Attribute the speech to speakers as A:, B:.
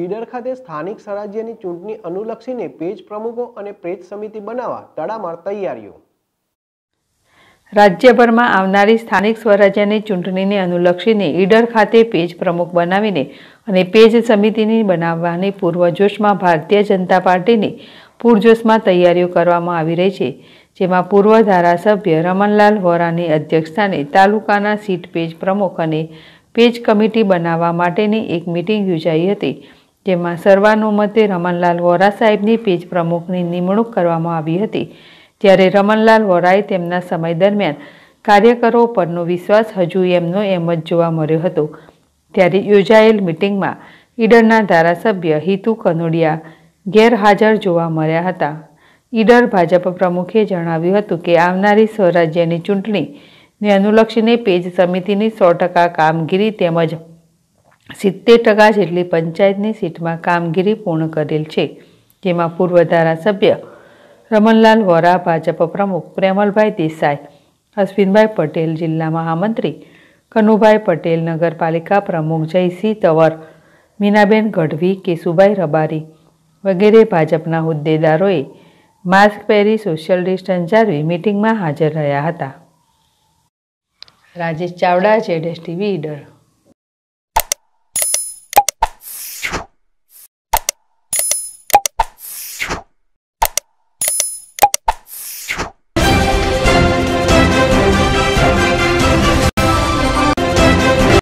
A: ઈડર ખાતે સ્થાનિક સ્વરાજ્યની ચૂંટણી અનુલક્ષીને પેજ પ્રમુખો અને પેજ સમિતિ બનાવવા તડામાર તૈયારીઓ
B: રાજ્યભરમાં આવનારી સ્થાનિક સ્વરાજ્યની ચૂંટણીને અનુલક્ષીને ઈડર ખાતે પેજ પ્રમુખ બનાવીને અને પેજ સમિતિની બનાવવાની પૂર્વજોશમાં ભારતીય જનતા પાર્ટીની પૂરજોશમાં તૈયારીઓ કરવામાં આવી રહી છે જેમાં પૂર્વ ધારાસભ્ય રમણલાલ વોરાની અધ્યક્ષતાને તાલુકાના સીટ પેજ પ્રમુખ અને પેજ કમિટી બનાવવા માટેની એક મિટિંગ યોજાઈ હતી જેમાં સર્વાનુમતે રમણલાલ વોરા સાહેબની પેજ પ્રમુખની નિમણૂક કરવામાં આવી હતી ત્યારે રમણલાલ વોરાએ તેમના સમય દરમિયાન કાર્યકરો પરનો વિશ્વાસ હજુ એમનો એમ જ જોવા મળ્યો હતો ત્યારે યોજાયેલ મિટિંગમાં ઈડરના ધારાસભ્ય હિતુ કનોડિયા ગેરહાજર જોવા મળ્યા હતા ઈડર ભાજપ પ્રમુખે જણાવ્યું હતું કે આવનારી સ્વરાજ્યની ચૂંટણીને અનુલક્ષીને પેજ સમિતિની સો ટકા કામગીરી તેમજ સિત્તેર ટકા જેટલી પંચાયતની સીટમાં કામગીરી પૂર્ણ કરેલ છે જેમાં પૂર્વ ધારાસભ્ય રમણલાલ વોરા ભાજપ પ્રમુખ પ્રેમલભાઈ દેસાઈ અશ્વિનભાઈ પટેલ જિલ્લા મહામંત્રી કનુભાઈ પટેલ નગરપાલિકા પ્રમુખ જયસિંહ તવર મીનાબેન ગઢવી કેશુભાઈ રબારી વગેરે ભાજપના હોદ્દેદારોએ માસ્ક પહેરી સોશિયલ ડિસ્ટન્સ જાળવી મિટિંગમાં હાજર રહ્યા હતા રાજેશ ચાવડા જેડેશ ટીવી ઈડર